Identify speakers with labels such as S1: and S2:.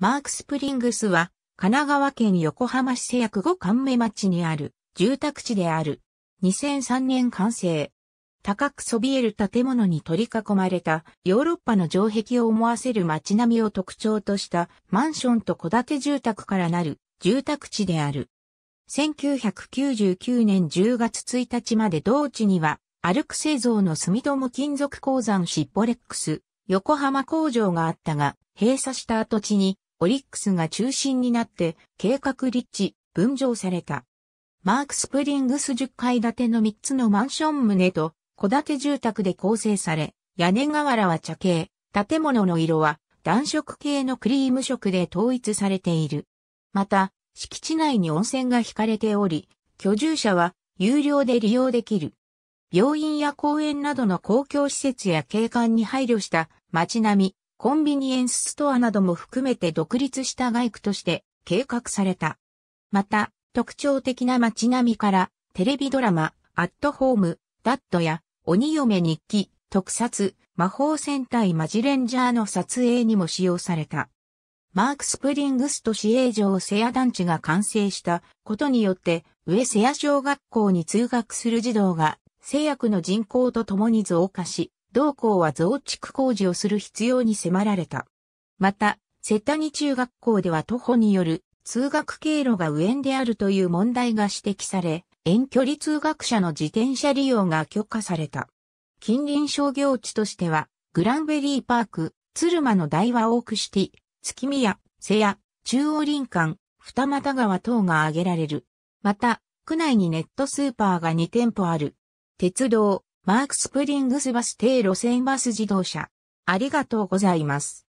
S1: マークスプリングスは、神奈川県横浜市瀬薬5関目
S2: 町にある住宅地である。2003年完成。高くそびえる建物に取り囲まれたヨーロッパの城壁を思わせる街並みを特徴としたマンションと戸建て住宅からなる住宅地である。1999年10月1日まで同地にはアルク製造の住友金属鉱山シッポレックス横浜工場があったが閉鎖した跡地にオリックスが中心になって計画立地、分譲された。マークスプリングス10階建ての3つのマンション棟と、戸建て住宅で構成され、屋根瓦は茶系、建物の色は暖色系のクリーム色で統一されている。また、敷地内に温泉が引かれており、居住者は有料で利用できる。病院や公園などの公共施設や景観に配慮した街並み、コンビニエンスストアなども含めて独立した街区として計画された。また、特徴的な街並みから、テレビドラマ、アットホーム、ダットや、鬼嫁日記、特撮、魔法戦隊マジレンジャーの撮影にも使用された。マーク・スプリングスと市営城セア団地が完成したことによって、上セア小学校に通学する児童が、製薬の人口とともに増加し、同校は増築工事をする必要に迫られた。また、瀬谷中学校では徒歩による通学経路が上縁であるという問題が指摘され、遠距離通学者の自転車利用が許可された。近隣商業地としては、グランベリーパーク、鶴間の大和オークシティ、月宮、瀬谷、中央林間、二俣川等が挙げられる。また、区内にネットスーパーが2店舗ある。鉄道、マークスプリ
S1: ングスバス停路線バス自動車。ありがとうございます。